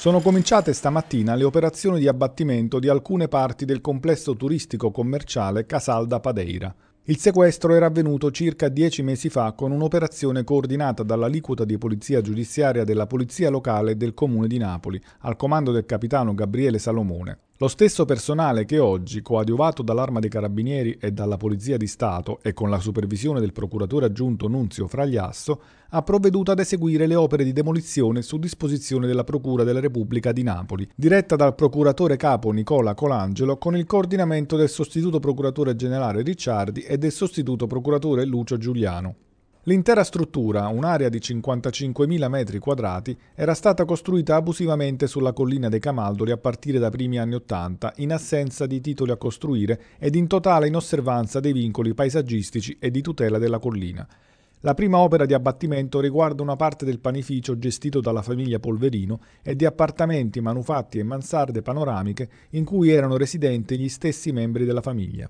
Sono cominciate stamattina le operazioni di abbattimento di alcune parti del complesso turistico commerciale Casalda Padeira. Il sequestro era avvenuto circa dieci mesi fa con un'operazione coordinata dall'aliquota di polizia giudiziaria della Polizia Locale del Comune di Napoli, al comando del capitano Gabriele Salomone. Lo stesso personale che oggi, coadiuvato dall'Arma dei Carabinieri e dalla Polizia di Stato e con la supervisione del procuratore aggiunto Nunzio Fragliasso, ha provveduto ad eseguire le opere di demolizione su disposizione della Procura della Repubblica di Napoli, diretta dal procuratore capo Nicola Colangelo con il coordinamento del sostituto procuratore generale Ricciardi e del sostituto procuratore Lucio Giuliano. L'intera struttura, un'area di 55.000 metri quadrati, era stata costruita abusivamente sulla collina dei Camaldoli a partire dai primi anni Ottanta, in assenza di titoli a costruire ed in totale inosservanza dei vincoli paesaggistici e di tutela della collina. La prima opera di abbattimento riguarda una parte del panificio gestito dalla famiglia Polverino e di appartamenti, manufatti e mansarde panoramiche in cui erano residenti gli stessi membri della famiglia.